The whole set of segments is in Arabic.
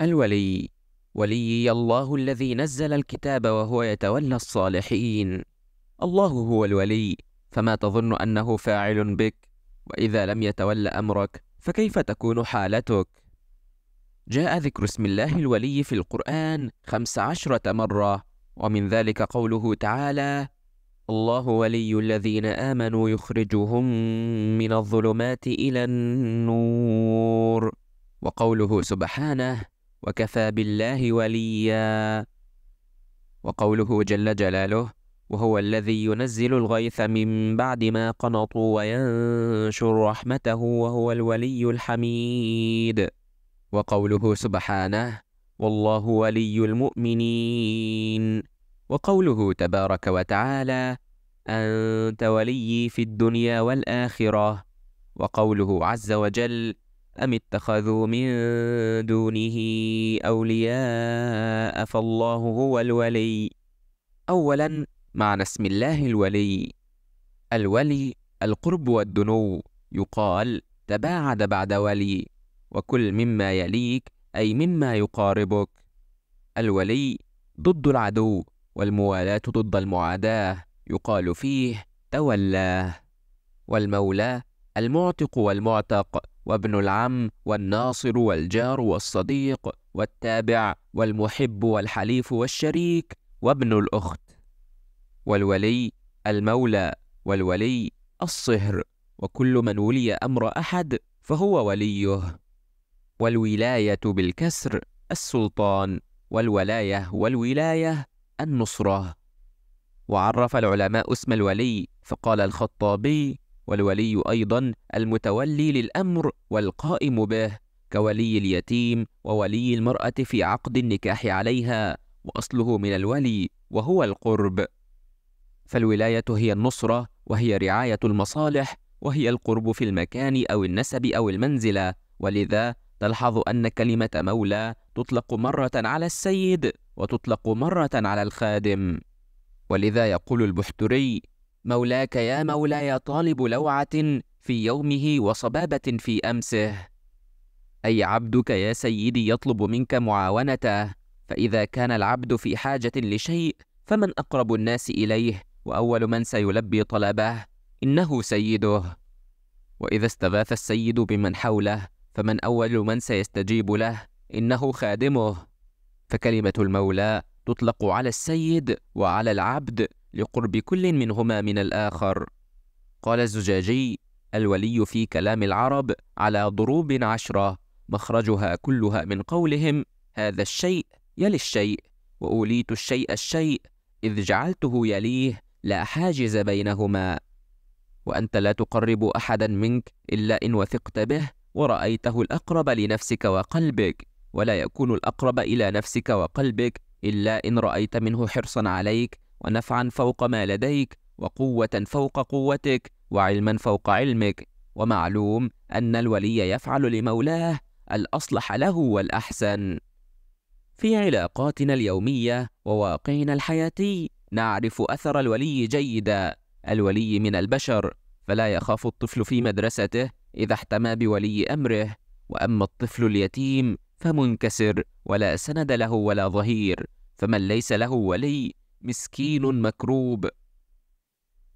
الولي وليي الله الذي نزل الكتاب وهو يتولى الصالحين الله هو الولي فما تظن أنه فاعل بك وإذا لم يتولى أمرك فكيف تكون حالتك؟ جاء ذكر اسم الله الولي في القرآن خمس عشرة مرة ومن ذلك قوله تعالى الله ولي الذين آمنوا يخرجهم من الظلمات إلى النور وقوله سبحانه وكفى بالله وليا وقوله جل جلاله وهو الذي ينزل الغيث من بعد ما قنطوا وينشر رحمته وهو الولي الحميد وقوله سبحانه والله ولي المؤمنين وقوله تبارك وتعالى أنت وليي في الدنيا والآخرة وقوله عز وجل أم اتخذوا من دونه أولياء فالله هو الولي أولا معنى اسم الله الولي الولي القرب والدنو يقال تباعد بعد ولي وكل مما يليك أي مما يقاربك الولي ضد العدو والموالاة ضد المعاداة يقال فيه تولاه والمولى المعتق والمعتق وابن العم والناصر والجار والصديق والتابع والمحب والحليف والشريك وابن الأخت والولي المولى والولي الصهر وكل من ولي أمر أحد فهو وليه والولاية بالكسر السلطان والولاية والولاية النصرة وعرف العلماء اسم الولي فقال الخطابي والولي أيضا المتولي للأمر والقائم به كولي اليتيم وولي المرأة في عقد النكاح عليها وأصله من الولي وهو القرب فالولاية هي النصرة وهي رعاية المصالح وهي القرب في المكان أو النسب أو المنزلة ولذا تلحظ أن كلمة مولى تطلق مرة على السيد وتطلق مرة على الخادم ولذا يقول البحتري مولاك يا مولاي طالب لوعة في يومه وصبابة في أمسه أي عبدك يا سيدي يطلب منك معاونته فإذا كان العبد في حاجة لشيء فمن أقرب الناس إليه وأول من سيلبي طلبه إنه سيده وإذا استغاث السيد بمن حوله فمن أول من سيستجيب له إنه خادمه فكلمة المولى تطلق على السيد وعلى العبد لقرب كل منهما من الآخر قال الزجاجي الولي في كلام العرب على ضروب عشرة مخرجها كلها من قولهم هذا الشيء يلي الشيء وأوليت الشيء الشيء إذ جعلته يليه لا حاجز بينهما وأنت لا تقرب أحدا منك إلا إن وثقت به ورأيته الأقرب لنفسك وقلبك ولا يكون الأقرب إلى نفسك وقلبك إلا إن رأيت منه حرصا عليك ونفعا فوق ما لديك وقوة فوق قوتك وعلما فوق علمك ومعلوم أن الولي يفعل لمولاه الأصلح له والأحسن في علاقاتنا اليومية وواقعنا الحياتي نعرف أثر الولي جيدا الولي من البشر فلا يخاف الطفل في مدرسته إذا احتمى بولي أمره وأما الطفل اليتيم فمنكسر ولا سند له ولا ظهير فمن ليس له ولي مسكين مكروب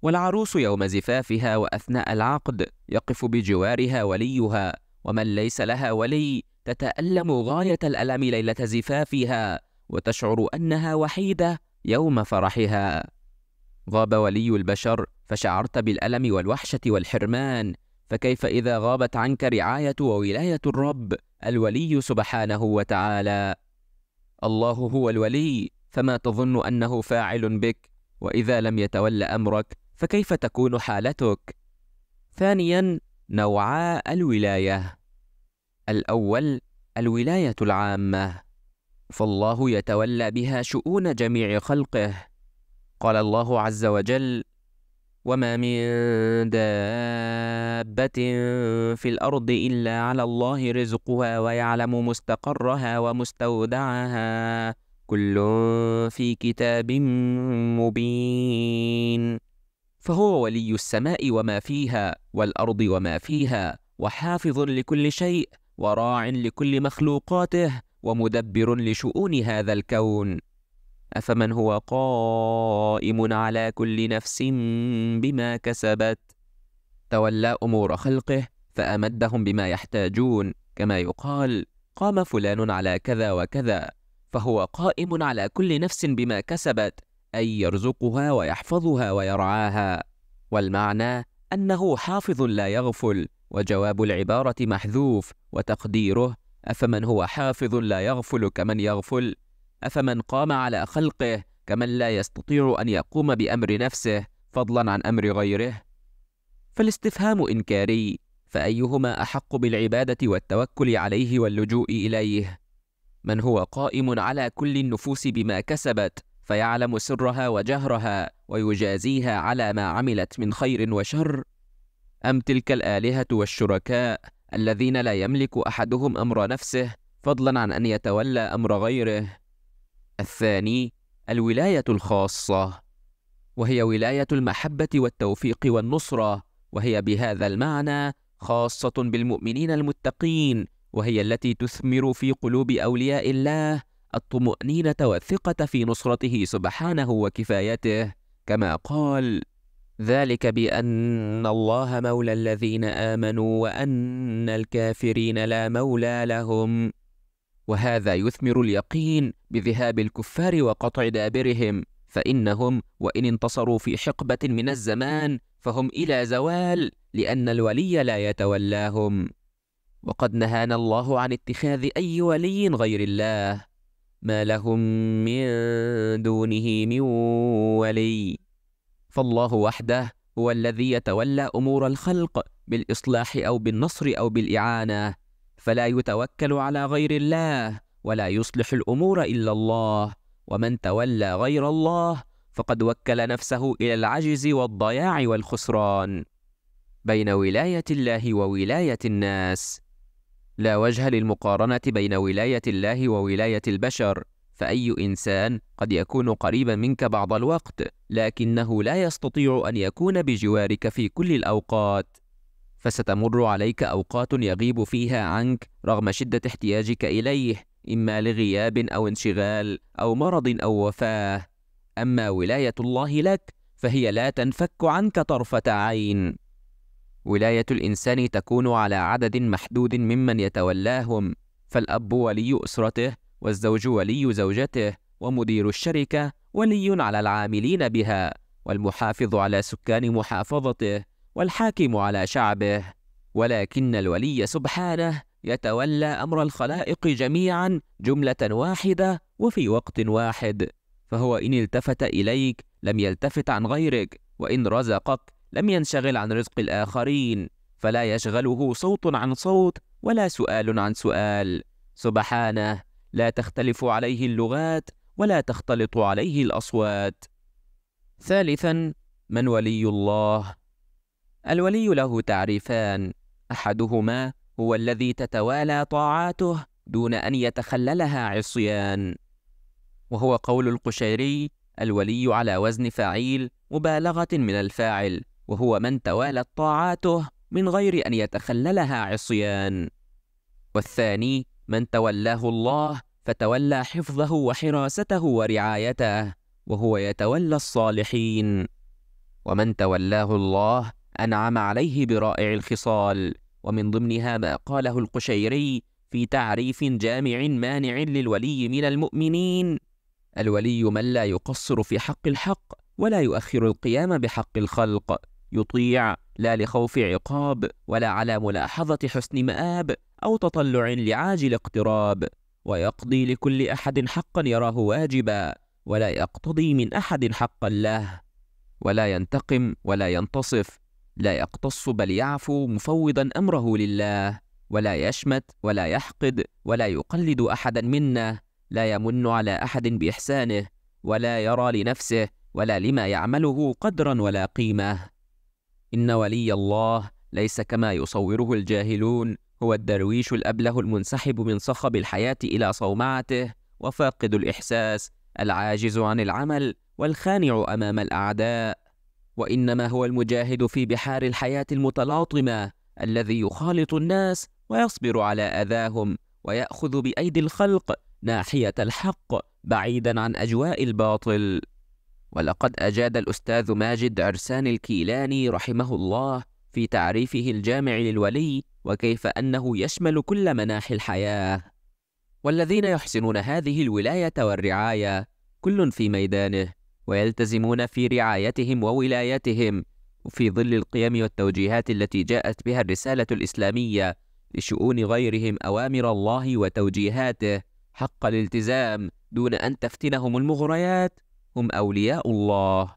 والعروس يوم زفافها واثناء العقد يقف بجوارها وليها ومن ليس لها ولي تتالم غايه الالم ليله زفافها وتشعر انها وحيده يوم فرحها غاب ولي البشر فشعرت بالالم والوحشه والحرمان فكيف اذا غابت عنك رعايه وولايه الرب الولي سبحانه وتعالى الله هو الولي فما تظن انه فاعل بك واذا لم يتول امرك فكيف تكون حالتك ثانيا نوعا الولايه الاول الولايه العامه فالله يتولى بها شؤون جميع خلقه قال الله عز وجل وما من دابه في الارض الا على الله رزقها ويعلم مستقرها ومستودعها كل في كتاب مبين فهو ولي السماء وما فيها والارض وما فيها وحافظ لكل شيء وراع لكل مخلوقاته ومدبر لشؤون هذا الكون افمن هو قائم على كل نفس بما كسبت تولى امور خلقه فامدهم بما يحتاجون كما يقال قام فلان على كذا وكذا فهو قائم على كل نفس بما كسبت أي يرزقها ويحفظها ويرعاها والمعنى أنه حافظ لا يغفل وجواب العبارة محذوف وتقديره أفمن هو حافظ لا يغفل كمن يغفل أفمن قام على خلقه كمن لا يستطيع أن يقوم بأمر نفسه فضلا عن أمر غيره فالاستفهام إنكاري فأيهما أحق بالعبادة والتوكل عليه واللجوء إليه من هو قائم على كل النفوس بما كسبت فيعلم سرها وجهرها ويجازيها على ما عملت من خير وشر ام تلك الالهه والشركاء الذين لا يملك احدهم امر نفسه فضلا عن ان يتولى امر غيره الثاني الولايه الخاصه وهي ولايه المحبه والتوفيق والنصره وهي بهذا المعنى خاصه بالمؤمنين المتقين وهي التي تثمر في قلوب أولياء الله الطمأنينة والثقة في نصرته سبحانه وكفايته كما قال ذلك بأن الله مولى الذين آمنوا وأن الكافرين لا مولى لهم وهذا يثمر اليقين بذهاب الكفار وقطع دابرهم فإنهم وإن انتصروا في حقبة من الزمان فهم إلى زوال لأن الولي لا يتولاهم وقد نهانا الله عن اتخاذ أي ولي غير الله ما لهم من دونه من ولي فالله وحده هو الذي يتولى أمور الخلق بالإصلاح أو بالنصر أو بالإعانة فلا يتوكل على غير الله ولا يصلح الأمور إلا الله ومن تولى غير الله فقد وكل نفسه إلى العجز والضياع والخسران بين ولاية الله وولاية الناس لا وجه للمقارنة بين ولاية الله وولاية البشر، فأي إنسان قد يكون قريبا منك بعض الوقت، لكنه لا يستطيع أن يكون بجوارك في كل الأوقات. فستمر عليك أوقات يغيب فيها عنك رغم شدة احتياجك إليه، إما لغياب أو انشغال أو مرض أو وفاة. أما ولاية الله لك فهي لا تنفك عنك طرفة عين. ولاية الإنسان تكون على عدد محدود ممن يتولاهم، فالأب ولي أسرته، والزوج ولي زوجته، ومدير الشركة ولي على العاملين بها، والمحافظ على سكان محافظته، والحاكم على شعبه، ولكن الولي سبحانه يتولى أمر الخلائق جميعًا جملة واحدة وفي وقت واحد، فهو إن التفت إليك لم يلتفت عن غيرك، وإن رزقك لم ينشغل عن رزق الآخرين فلا يشغله صوت عن صوت ولا سؤال عن سؤال سبحانه لا تختلف عليه اللغات ولا تختلط عليه الأصوات ثالثا من ولي الله الولي له تعريفان أحدهما هو الذي تتوالى طاعاته دون أن يتخللها عصيان وهو قول القشيري الولي على وزن فعيل مبالغة من الفاعل وهو من توالت طاعاته من غير أن يتخللها عصيان والثاني من تولاه الله فتولى حفظه وحراسته ورعايته وهو يتولى الصالحين ومن تولاه الله أنعم عليه برائع الخصال ومن ضمنها ما قاله القشيري في تعريف جامع مانع للولي من المؤمنين الولي من لا يقصر في حق الحق ولا يؤخر القيام بحق الخلق يطيع لا لخوف عقاب ولا على ملاحظة حسن مآب أو تطلع لعاجل اقتراب ويقضي لكل أحد حقا يراه واجبا ولا يقتضي من أحد حقا له ولا ينتقم ولا ينتصف لا يقتص بل يعفو مفوضا أمره لله ولا يشمت ولا يحقد ولا يقلد أحدا منا لا يمن على أحد بإحسانه ولا يرى لنفسه ولا لما يعمله قدرا ولا قيمه إن ولي الله ليس كما يصوره الجاهلون هو الدرويش الأبله المنسحب من صخب الحياة إلى صومعته وفاقد الإحساس العاجز عن العمل والخانع أمام الأعداء وإنما هو المجاهد في بحار الحياة المتلاطمة الذي يخالط الناس ويصبر على أذاهم ويأخذ بأيدي الخلق ناحية الحق بعيدا عن أجواء الباطل ولقد أجاد الأستاذ ماجد عرسان الكيلاني رحمه الله في تعريفه الجامع للولي وكيف أنه يشمل كل مناحي الحياة والذين يحسنون هذه الولاية والرعاية كل في ميدانه ويلتزمون في رعايتهم وولايتهم في ظل القيم والتوجيهات التي جاءت بها الرسالة الإسلامية لشؤون غيرهم أوامر الله وتوجيهاته حق الالتزام دون أن تفتنهم المغريات هم أولياء الله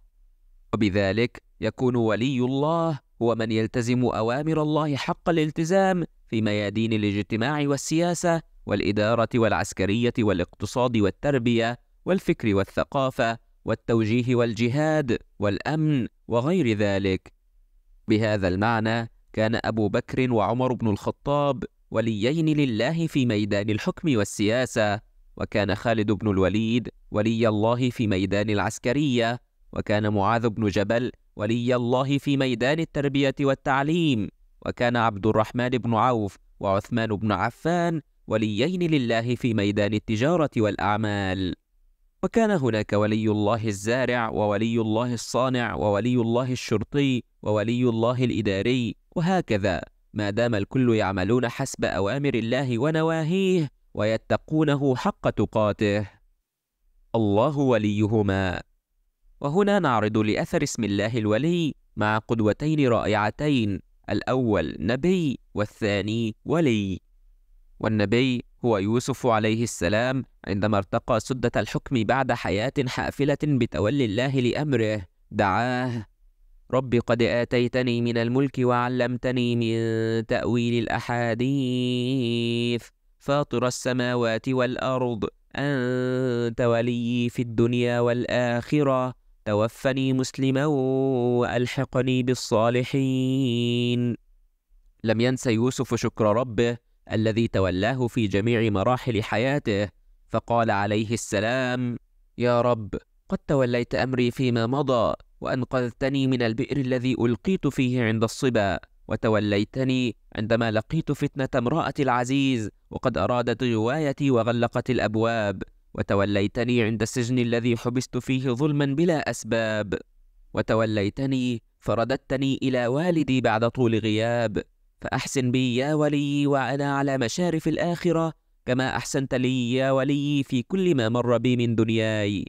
وبذلك يكون ولي الله هو من يلتزم أوامر الله حق الالتزام في ميادين الاجتماع والسياسة والإدارة والعسكرية والاقتصاد والتربية والفكر والثقافة والتوجيه والجهاد والأمن وغير ذلك بهذا المعنى كان أبو بكر وعمر بن الخطاب وليين لله في ميدان الحكم والسياسة وكان خالد بن الوليد ولي الله في ميدان العسكرية وكان معاذ بن جبل ولي الله في ميدان التربية والتعليم وكان عبد الرحمن بن عوف وعثمان بن عفان وليين لله في ميدان التجارة والأعمال وكان هناك ولي الله الزارع وولي الله الصانع وولي الله الشرطي وولي الله الإداري وهكذا ما دام الكل يعملون حسب أوامر الله ونواهيه ويتقونه حق تقاته الله وليهما وهنا نعرض لأثر اسم الله الولي مع قدوتين رائعتين الأول نبي والثاني ولي والنبي هو يوسف عليه السلام عندما ارتقى سدة الحكم بعد حياة حافلة بتولي الله لأمره دعاه رب قد آتيتني من الملك وعلمتني من تأويل الأحاديث فاطر السماوات والأرض أنت ولي في الدنيا والآخرة توفني مسلما وألحقني بالصالحين لم ينس يوسف شكر ربه الذي تولاه في جميع مراحل حياته فقال عليه السلام يا رب قد توليت أمري فيما مضى وأنقذتني من البئر الذي ألقيت فيه عند الصبا وتوليتني عندما لقيت فتنة امرأة العزيز وقد أرادت غوايتي وغلقت الأبواب وتوليتني عند السجن الذي حبست فيه ظلما بلا أسباب وتوليتني فرددتني إلى والدي بعد طول غياب فأحسن بي يا ولي وأنا على مشارف الآخرة كما أحسنت لي يا ولي في كل ما مر بي من دنياي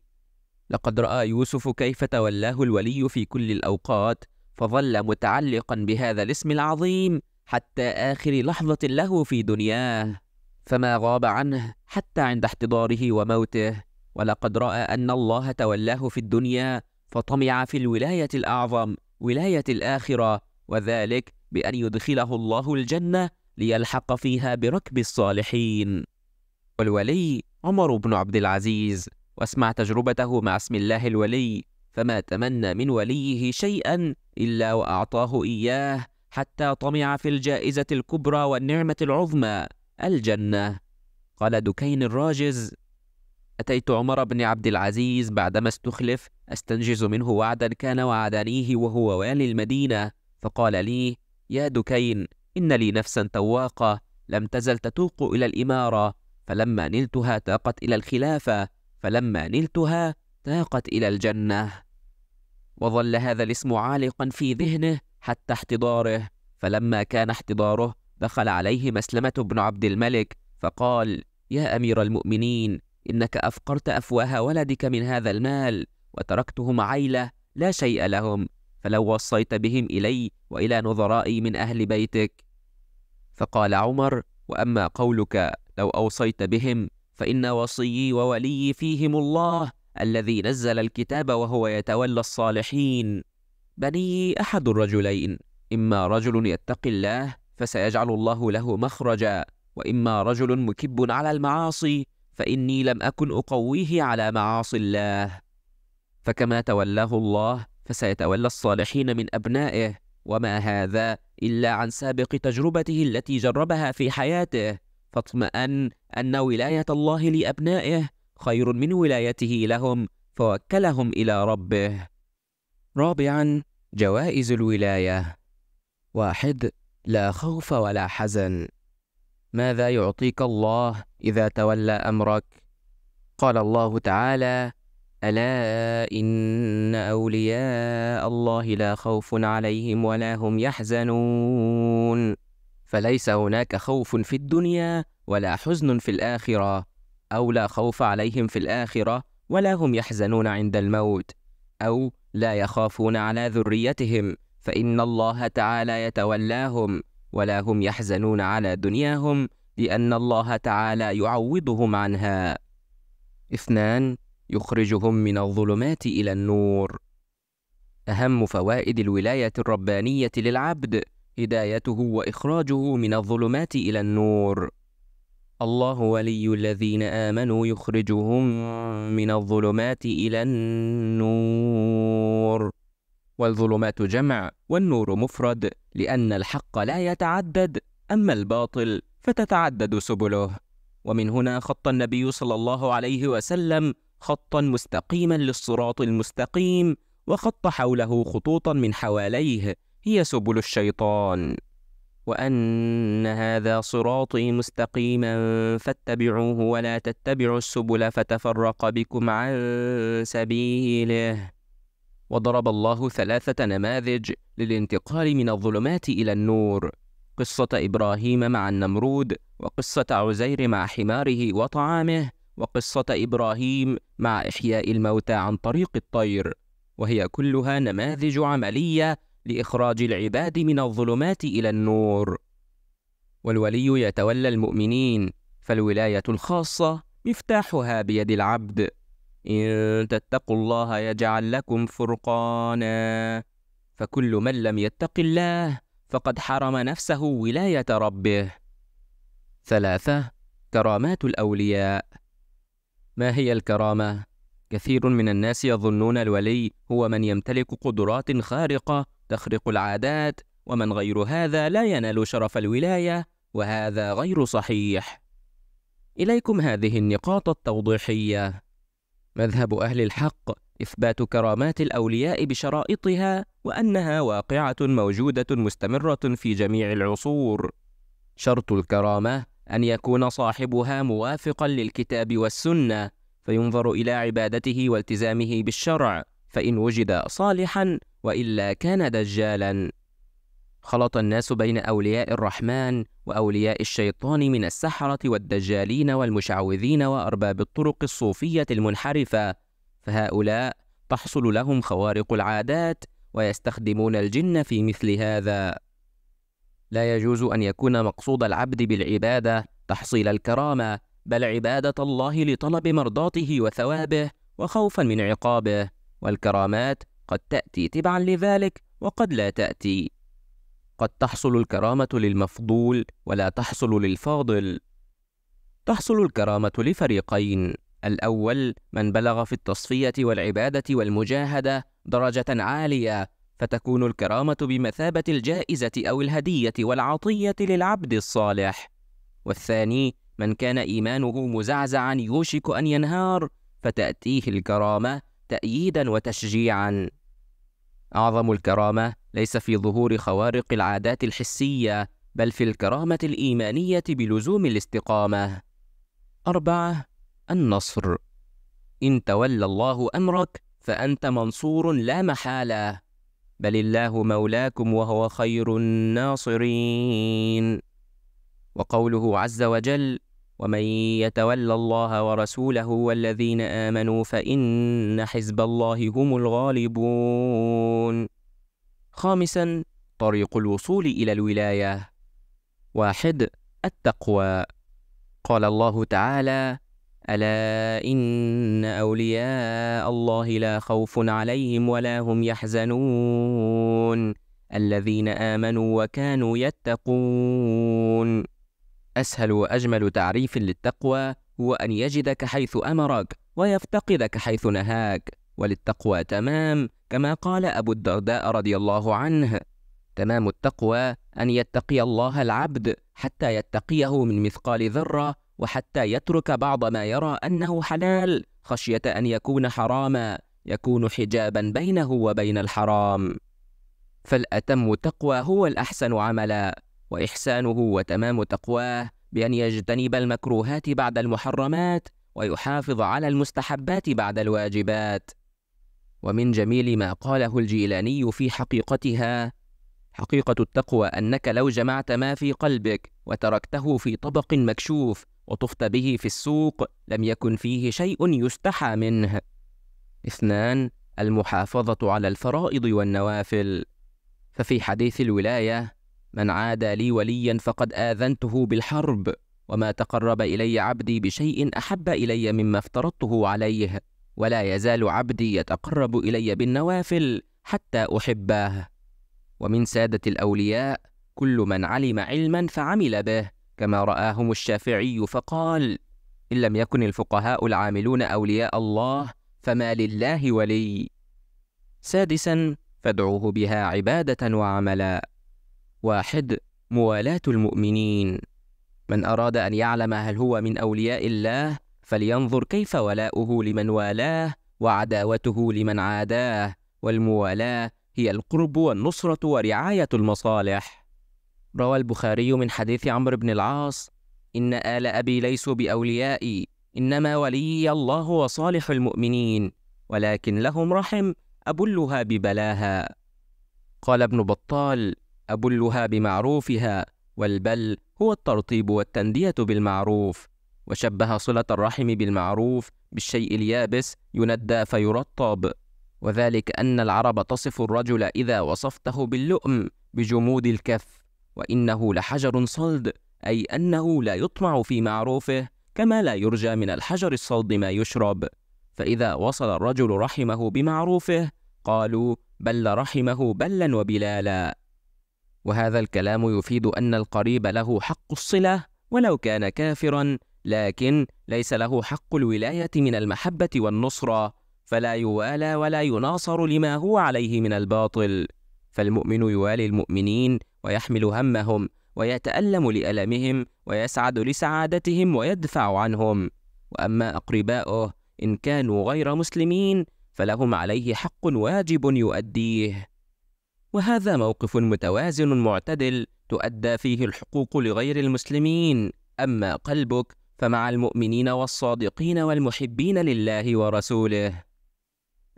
لقد رأى يوسف كيف تولاه الولي في كل الأوقات فظل متعلقا بهذا الاسم العظيم حتى آخر لحظة له في دنياه فما غاب عنه حتى عند احتضاره وموته ولقد رأى أن الله تولاه في الدنيا فطمع في الولاية الأعظم ولاية الآخرة وذلك بأن يدخله الله الجنة ليلحق فيها بركب الصالحين والولي عمر بن عبد العزيز واسمع تجربته مع اسم الله الولي فما تمنى من وليه شيئا إلا وأعطاه إياه حتى طمع في الجائزة الكبرى والنعمة العظمى الجنة قال دكين الراجز أتيت عمر بن عبد العزيز بعدما استخلف أستنجز منه وعدا كان وعدانيه وهو والي المدينة فقال لي يا دكين إن لي نفسا تواقة لم تزل تتوق إلى الإمارة فلما نلتها تاقت إلى الخلافة فلما نلتها تاقت إلى الجنة وظل هذا الاسم عالقا في ذهنه حتى احتضاره فلما كان احتضاره دخل عليه مسلمة بن عبد الملك فقال يا أمير المؤمنين إنك أفقرت أفواه ولدك من هذا المال وتركتهم عيلة لا شيء لهم فلو وصيت بهم إلي وإلى نظرائي من أهل بيتك فقال عمر وأما قولك لو أوصيت بهم فإن وصيي وولي فيهم الله الذي نزل الكتاب وهو يتولى الصالحين بني أحد الرجلين إما رجل يتقي الله فسيجعل الله له مخرجا وإما رجل مكب على المعاصي فإني لم أكن أقويه على معاصي الله فكما تولاه الله فسيتولى الصالحين من أبنائه وما هذا إلا عن سابق تجربته التي جربها في حياته فاطمأن أن ولاية الله لأبنائه خير من ولايته لهم فوكلهم إلى ربه. رابعًا جوائز الولاية واحد لا خوف ولا حزن ماذا يعطيك الله إذا تولى أمرك؟ قال الله تعالى: ألا إن أولياء الله لا خوف عليهم ولا هم يحزنون فليس هناك خوف في الدنيا ولا حزن في الآخرة أو لا خوف عليهم في الآخرة ولا هم يحزنون عند الموت أو لا يخافون على ذريتهم فإن الله تعالى يتولاهم ولا هم يحزنون على دنياهم لأن الله تعالى يعوضهم عنها. اثنان يخرجهم من الظلمات إلى النور. أهم فوائد الولاية الربانية للعبد هدايته وإخراجه من الظلمات إلى النور. الله ولي الذين آمنوا يخرجهم من الظلمات إلى النور والظلمات جمع والنور مفرد لأن الحق لا يتعدد أما الباطل فتتعدد سبله ومن هنا خط النبي صلى الله عليه وسلم خطا مستقيما للصراط المستقيم وخط حوله خطوطا من حواليه هي سبل الشيطان وأن هذا صراطي مستقيما فاتبعوه ولا تتبعوا السبل فتفرق بكم عن سبيله وضرب الله ثلاثة نماذج للانتقال من الظلمات إلى النور قصة إبراهيم مع النمرود وقصة عزير مع حماره وطعامه وقصة إبراهيم مع إحياء الموتى عن طريق الطير وهي كلها نماذج عملية لإخراج العباد من الظلمات إلى النور. والولي يتولى المؤمنين، فالولاية الخاصة مفتاحها بيد العبد. إن تتقوا الله يجعل لكم فرقانا، فكل من لم يتق الله فقد حرم نفسه ولاية ربه. ثلاثة كرامات الأولياء ما هي الكرامة؟ كثير من الناس يظنون الولي هو من يمتلك قدرات خارقة تخرق العادات ومن غير هذا لا ينال شرف الولاية وهذا غير صحيح إليكم هذه النقاط التوضيحية مذهب أهل الحق إثبات كرامات الأولياء بشرائطها وأنها واقعة موجودة مستمرة في جميع العصور شرط الكرامة أن يكون صاحبها موافقا للكتاب والسنة فينظر إلى عبادته والتزامه بالشرع فإن وجد صالحا وإلا كان دجالا خلط الناس بين أولياء الرحمن وأولياء الشيطان من السحرة والدجالين والمشعوذين وأرباب الطرق الصوفية المنحرفة فهؤلاء تحصل لهم خوارق العادات ويستخدمون الجن في مثل هذا لا يجوز أن يكون مقصود العبد بالعبادة تحصيل الكرامة بل عبادة الله لطلب مرضاته وثوابه وخوفا من عقابه والكرامات قد تأتي تبعا لذلك وقد لا تأتي قد تحصل الكرامة للمفضول ولا تحصل للفاضل تحصل الكرامة لفريقين الأول من بلغ في التصفية والعبادة والمجاهدة درجة عالية فتكون الكرامة بمثابة الجائزة أو الهدية والعطية للعبد الصالح والثاني من كان إيمانه مزعزعا يوشك أن ينهار فتأتيه الكرامة تأييدا وتشجيعا أعظم الكرامة ليس في ظهور خوارق العادات الحسية بل في الكرامة الإيمانية بلزوم الاستقامة. أربعة النصر إن تولى الله أمرك فأنت منصور لا محالة بل الله مولاكم وهو خير الناصرين. وقوله عز وجل ومن يتول الله ورسوله والذين آمنوا فإن حزب الله هم الغالبون خامسا طريق الوصول إلى الولاية واحد التقوى قال الله تعالى ألا إن أولياء الله لا خوف عليهم ولا هم يحزنون الذين آمنوا وكانوا يتقون أسهل وأجمل تعريف للتقوى هو أن يجدك حيث أمرك ويفتقدك حيث نهاك وللتقوى تمام كما قال أبو الدرداء رضي الله عنه تمام التقوى أن يتقي الله العبد حتى يتقيه من مثقال ذرة وحتى يترك بعض ما يرى أنه حلال خشية أن يكون حراما يكون حجابا بينه وبين الحرام فالأتم تقوى هو الأحسن عملا وإحسانه وتمام تقواه بأن يجتنب المكروهات بعد المحرمات ويحافظ على المستحبات بعد الواجبات ومن جميل ما قاله الجيلاني في حقيقتها حقيقة التقوى أنك لو جمعت ما في قلبك وتركته في طبق مكشوف وطفت به في السوق لم يكن فيه شيء يستحى منه. اثنان المحافظة على الفرائض والنوافل ففي حديث الولاية من عادى لي وليا فقد آذنته بالحرب وما تقرب إلي عبدي بشيء أحب إلي مما افترضته عليه ولا يزال عبدي يتقرب إلي بالنوافل حتى أحبه ومن سادة الأولياء كل من علم علما فعمل به كما رآهم الشافعي فقال إن لم يكن الفقهاء العاملون أولياء الله فما لله ولي سادسا فادعوه بها عبادة وعملا واحد موالاة المؤمنين من أراد أن يعلم هل هو من أولياء الله فلينظر كيف ولاؤه لمن والاه وعداوته لمن عاداه والموالاة هي القرب والنصرة ورعاية المصالح روى البخاري من حديث عمرو بن العاص إن آل أبي ليسوا بأوليائي إنما ولي الله وصالح المؤمنين ولكن لهم رحم أبلها ببلاها قال ابن بطال أبلها بمعروفها والبل هو الترطيب والتندية بالمعروف وشبه صلة الرحم بالمعروف بالشيء اليابس يندى فيرطب وذلك أن العرب تصف الرجل إذا وصفته باللؤم بجمود الكف وإنه لحجر صلد أي أنه لا يطمع في معروفه كما لا يرجى من الحجر الصلد ما يشرب فإذا وصل الرجل رحمه بمعروفه قالوا بل رحمه بلا وبلالا وهذا الكلام يفيد أن القريب له حق الصلة ولو كان كافرا لكن ليس له حق الولاية من المحبة والنصرة فلا يوالى ولا يناصر لما هو عليه من الباطل فالمؤمن يوالي المؤمنين ويحمل همهم ويتألم لألمهم ويسعد لسعادتهم ويدفع عنهم وأما أقرباؤه إن كانوا غير مسلمين فلهم عليه حق واجب يؤديه وهذا موقف متوازن معتدل تؤدى فيه الحقوق لغير المسلمين أما قلبك فمع المؤمنين والصادقين والمحبين لله ورسوله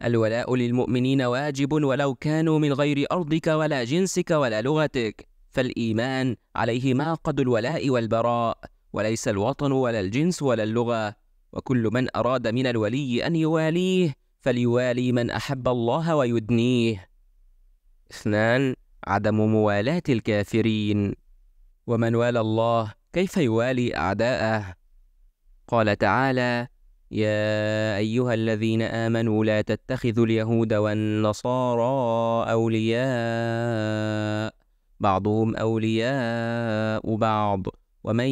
الولاء للمؤمنين واجب ولو كانوا من غير أرضك ولا جنسك ولا لغتك فالإيمان عليه معقد الولاء والبراء وليس الوطن ولا الجنس ولا اللغة وكل من أراد من الولي أن يواليه فليوالي من أحب الله ويدنيه اثنان عدم موالاة الكافرين ومن والى الله كيف يوالي أعداءه قال تعالى يا أيها الذين آمنوا لا تتخذوا اليهود والنصارى أولياء بعضهم أولياء بعض ومن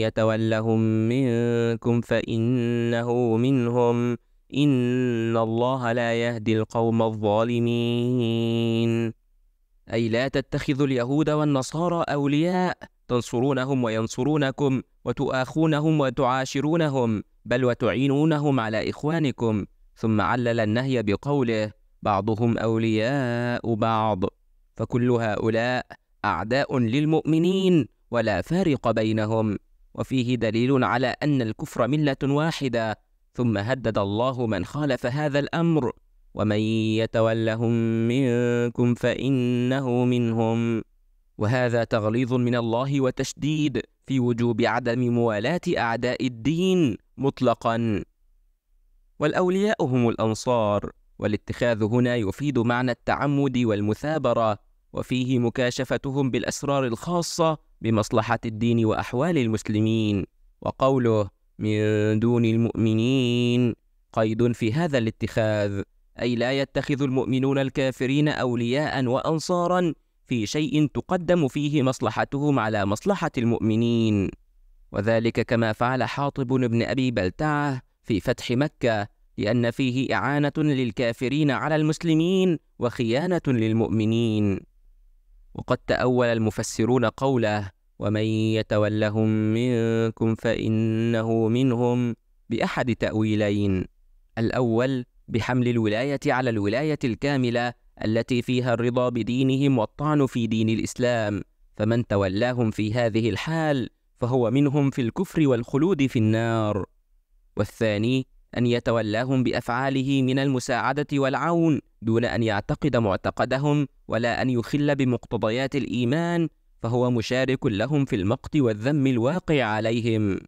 يتولهم منكم فإنه منهم إن الله لا يهدي القوم الظالمين أي لا تتخذوا اليهود والنصارى أولياء تنصرونهم وينصرونكم وتؤاخونهم وتعاشرونهم بل وتعينونهم على إخوانكم ثم علل النهي بقوله بعضهم أولياء بعض فكل هؤلاء أعداء للمؤمنين ولا فارق بينهم وفيه دليل على أن الكفر ملة واحدة ثم هدد الله من خالف هذا الأمر ومن يتولهم منكم فإنه منهم وهذا تغليظ من الله وتشديد في وجوب عدم موالاة أعداء الدين مطلقا والأولياء هم الأنصار والاتخاذ هنا يفيد معنى التعمد والمثابرة وفيه مكاشفتهم بالأسرار الخاصة بمصلحة الدين وأحوال المسلمين وقوله من دون المؤمنين قيد في هذا الاتخاذ أي لا يتخذ المؤمنون الكافرين أولياء وأنصارا في شيء تقدم فيه مصلحتهم على مصلحة المؤمنين وذلك كما فعل حاطب بن أبي بلتعة في فتح مكة لأن فيه إعانة للكافرين على المسلمين وخيانة للمؤمنين وقد تأول المفسرون قوله ومن يتولهم منكم فإنه منهم بأحد تأويلين الأول بحمل الولاية على الولاية الكاملة التي فيها الرضا بدينهم والطعن في دين الإسلام فمن تولاهم في هذه الحال فهو منهم في الكفر والخلود في النار والثاني أن يتولاهم بأفعاله من المساعدة والعون دون أن يعتقد معتقدهم ولا أن يخل بمقتضيات الإيمان فهو مشارك لهم في المقت والذم الواقع عليهم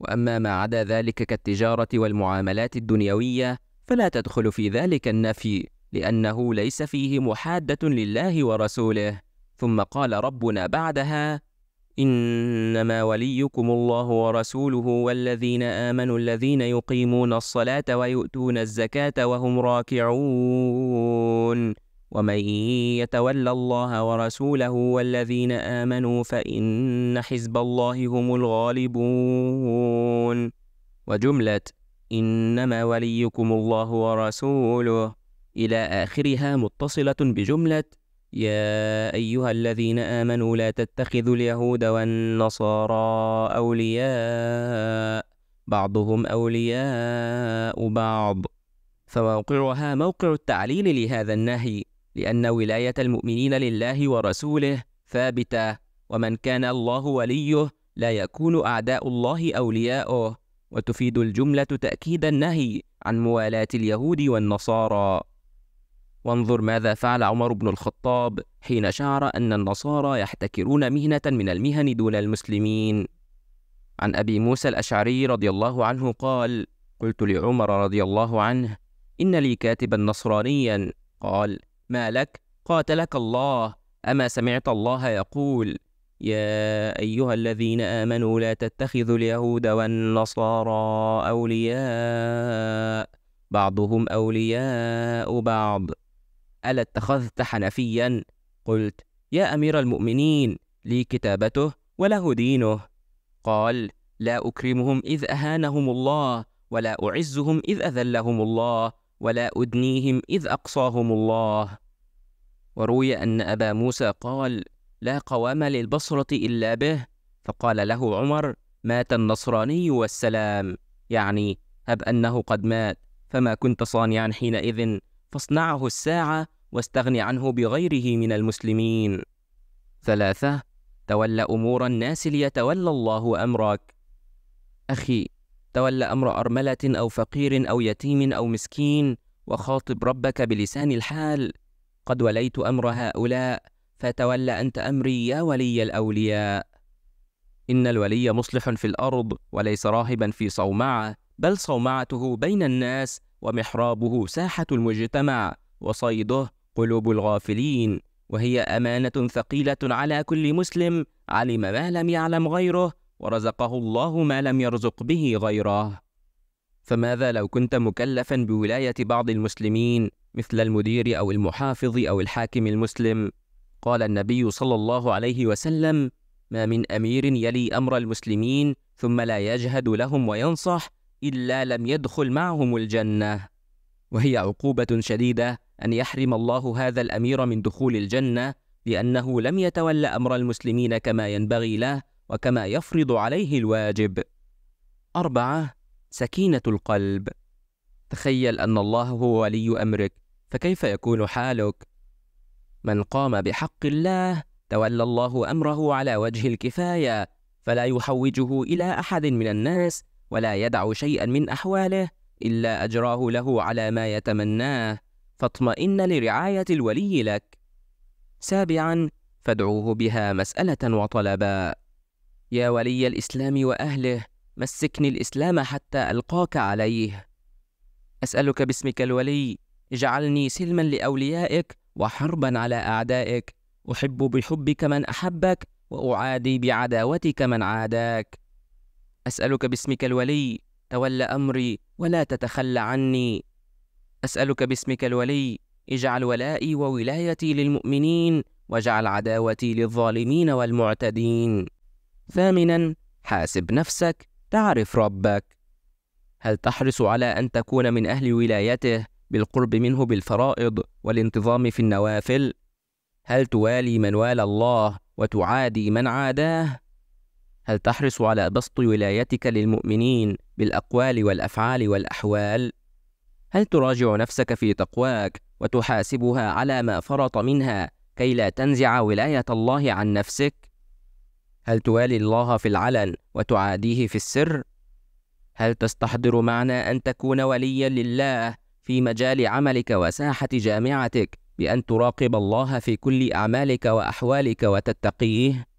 واما ما عدا ذلك كالتجاره والمعاملات الدنيويه فلا تدخل في ذلك النفي لانه ليس فيه محاده لله ورسوله ثم قال ربنا بعدها انما وليكم الله ورسوله والذين امنوا الذين يقيمون الصلاه ويؤتون الزكاه وهم راكعون ومن يتول الله ورسوله والذين آمنوا فإن حزب الله هم الغالبون وجملة إنما وليكم الله ورسوله إلى آخرها متصلة بجملة يا أيها الذين آمنوا لا تتخذوا اليهود والنصارى أولياء بعضهم أولياء بعض فموقعها موقع التعليل لهذا النهي لأن ولاية المؤمنين لله ورسوله ثابتة ومن كان الله وليه لا يكون أعداء الله أولياؤه وتفيد الجملة تأكيد النهي عن موالاة اليهود والنصارى وانظر ماذا فعل عمر بن الخطاب حين شعر أن النصارى يحتكرون مهنة من المهن دون المسلمين عن أبي موسى الأشعري رضي الله عنه قال قلت لعمر رضي الله عنه إن لي كاتبا نصرانيا قال ما لك قاتلك الله أما سمعت الله يقول يا أيها الذين آمنوا لا تتخذوا اليهود والنصارى أولياء بعضهم أولياء بعض ألا اتخذت حنفيا؟ قلت يا أمير المؤمنين لي كتابته وله دينه قال لا أكرمهم إذ أهانهم الله ولا أعزهم إذ أذلهم الله ولا أدنيهم إذ أقصاهم الله وروي أن أبا موسى قال لا قوام للبصرة إلا به فقال له عمر مات النصراني والسلام يعني هب أنه قد مات فما كنت صانعا حينئذ فاصنعه الساعة واستغن عنه بغيره من المسلمين ثلاثة تول أمور الناس ليتولى الله أمرك أخي تولى أمر أرملة أو فقير أو يتيم أو مسكين وخاطب ربك بلسان الحال قد وليت أمر هؤلاء فتول أنت أمري يا ولي الأولياء إن الولي مصلح في الأرض وليس راهبا في صومعة بل صومعته بين الناس ومحرابه ساحة المجتمع وصيده قلوب الغافلين وهي أمانة ثقيلة على كل مسلم علم ما لم يعلم غيره ورزقه الله ما لم يرزق به غيره فماذا لو كنت مكلفا بولاية بعض المسلمين مثل المدير أو المحافظ أو الحاكم المسلم قال النبي صلى الله عليه وسلم ما من أمير يلي أمر المسلمين ثم لا يجهد لهم وينصح إلا لم يدخل معهم الجنة وهي عقوبة شديدة أن يحرم الله هذا الأمير من دخول الجنة لأنه لم يتول أمر المسلمين كما ينبغي له وكما يفرض عليه الواجب أربعة سكينة القلب تخيل أن الله هو ولي أمرك فكيف يكون حالك؟ من قام بحق الله تولى الله أمره على وجه الكفاية فلا يحوجه إلى أحد من الناس ولا يدع شيئا من أحواله إلا أجراه له على ما يتمناه فاطمئن لرعاية الولي لك سابعا فادعوه بها مسألة وطلبا يا ولي الإسلام وأهله مسكني الإسلام حتى ألقاك عليه أسألك باسمك الولي اجعلني سلما لأوليائك وحربا على أعدائك أحب بحبك من أحبك وأعادي بعداوتك من عاداك أسألك باسمك الولي تول أمري ولا تتخلى عني أسألك باسمك الولي اجعل ولائي وولايتي للمؤمنين واجعل عداوتي للظالمين والمعتدين ثامنا حاسب نفسك تعرف ربك هل تحرص على أن تكون من أهل ولايته بالقرب منه بالفرائض والانتظام في النوافل؟ هل توالي من والى الله وتعادي من عاداه؟ هل تحرص على بسط ولايتك للمؤمنين بالأقوال والأفعال والأحوال؟ هل تراجع نفسك في تقواك وتحاسبها على ما فرط منها كي لا تنزع ولاية الله عن نفسك؟ هل توالي الله في العلن وتعاديه في السر هل تستحضر معنى ان تكون وليا لله في مجال عملك وساحه جامعتك بان تراقب الله في كل اعمالك واحوالك وتتقيه